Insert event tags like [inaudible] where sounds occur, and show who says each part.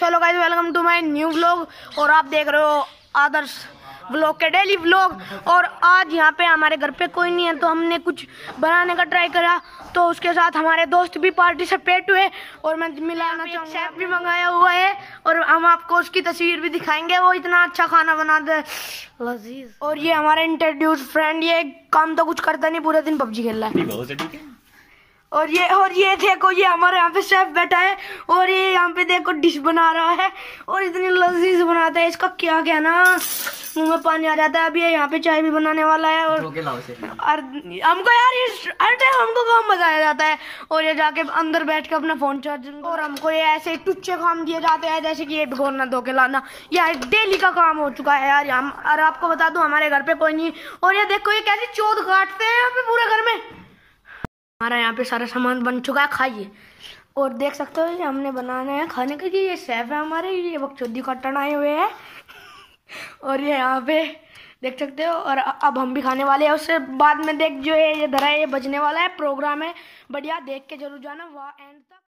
Speaker 1: चलो guys welcome to my new vlog और आप देख रहे हो आदर्श व्लॉग के डेली व्लॉग और आज यहाँ पे हमारे घर पे कोई नहीं है तो हमने कुछ बनाने का ट्राई करा तो उसके साथ हमारे दोस्त भी पार्टिसिपेट हुए और मैं मिलाना चाहूँगा शेफ भी मंगाया हुआ है और हम आपको उसकी तस्वीर भी दिखाएंगे वो इतना अच्छा खाना बना दे लजीज और ये हमारे इंट्रोड्यूस फ्रेंड ये काम तो कुछ करता नहीं पूरा दिन पबजी खेल रहा है और ये और ये देखो ये हमारे यहाँ पे शेफ बैठा है और ये यहाँ पे देखो डिश बना रहा है और इतनी लजीज बनाता है इसका क्या कहना मुंह में पानी आ जाता है अभी यहाँ पे चाय भी बनाने वाला है और हमको यार हर टाइम हमको काम मजा आ जाता है और ये जाके अंदर बैठ के अपना फोन चार्जिंग और हमको ये ऐसे टुच्चे काम दिए जाते हैं जैसे कि ये भिगोना धोके लाना यार डेली का काम हो चुका है यार हम और आपको बता दू हमारे घर पे कोई नहीं और ये देखो ये कैसे चोद काटते हैं यहाँ पे पूरे घर हमारा यहाँ पे सारा सामान बन चुका है खाइए और देख सकते हो ये हमने बनाना है खाने के लिए ये सेफ है हमारे ये बकचौदी कॉटन आए हुए हैं [laughs] और ये यहाँ पे देख सकते हो और अब हम भी खाने वाले हैं उससे बाद में देख जो है ये धरा है ये बजने वाला है प्रोग्राम है बढ़िया देख के जरूर जाना वाह एंड तक